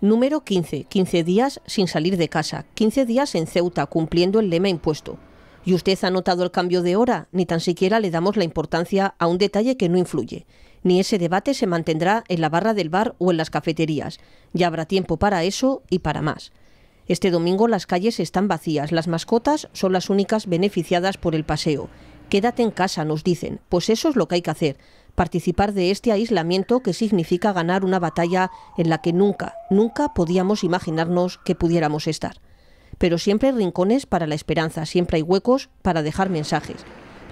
Número 15. 15 días sin salir de casa. 15 días en Ceuta, cumpliendo el lema impuesto. ¿Y usted ha notado el cambio de hora? Ni tan siquiera le damos la importancia a un detalle que no influye. Ni ese debate se mantendrá en la barra del bar o en las cafeterías. Ya habrá tiempo para eso y para más. Este domingo las calles están vacías, las mascotas son las únicas beneficiadas por el paseo. Quédate en casa, nos dicen. Pues eso es lo que hay que hacer, participar de este aislamiento que significa ganar una batalla en la que nunca, nunca podíamos imaginarnos que pudiéramos estar. Pero siempre hay rincones para la esperanza, siempre hay huecos para dejar mensajes.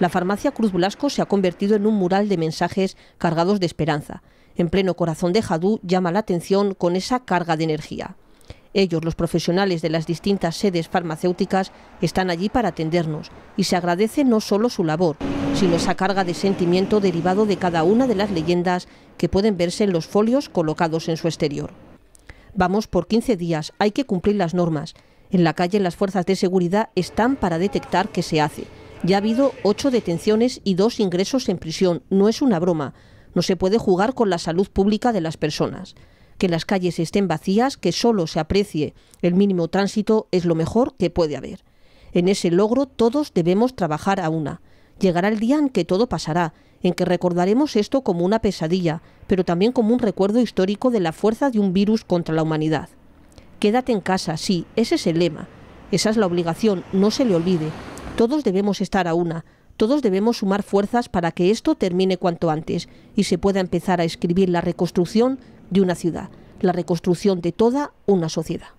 La farmacia Cruz Blasco se ha convertido en un mural de mensajes cargados de esperanza. En pleno corazón de Jadú llama la atención con esa carga de energía. Ellos, los profesionales de las distintas sedes farmacéuticas, están allí para atendernos y se agradece no solo su labor, sino esa carga de sentimiento derivado de cada una de las leyendas que pueden verse en los folios colocados en su exterior. Vamos por 15 días, hay que cumplir las normas. En la calle las fuerzas de seguridad están para detectar qué se hace. Ya ha habido ocho detenciones y dos ingresos en prisión. No es una broma. No se puede jugar con la salud pública de las personas que las calles estén vacías, que solo se aprecie el mínimo tránsito, es lo mejor que puede haber. En ese logro todos debemos trabajar a una. Llegará el día en que todo pasará, en que recordaremos esto como una pesadilla, pero también como un recuerdo histórico de la fuerza de un virus contra la humanidad. Quédate en casa, sí, ese es el lema. Esa es la obligación, no se le olvide. Todos debemos estar a una, todos debemos sumar fuerzas para que esto termine cuanto antes y se pueda empezar a escribir la reconstrucción de una ciudad, la reconstrucción de toda una sociedad.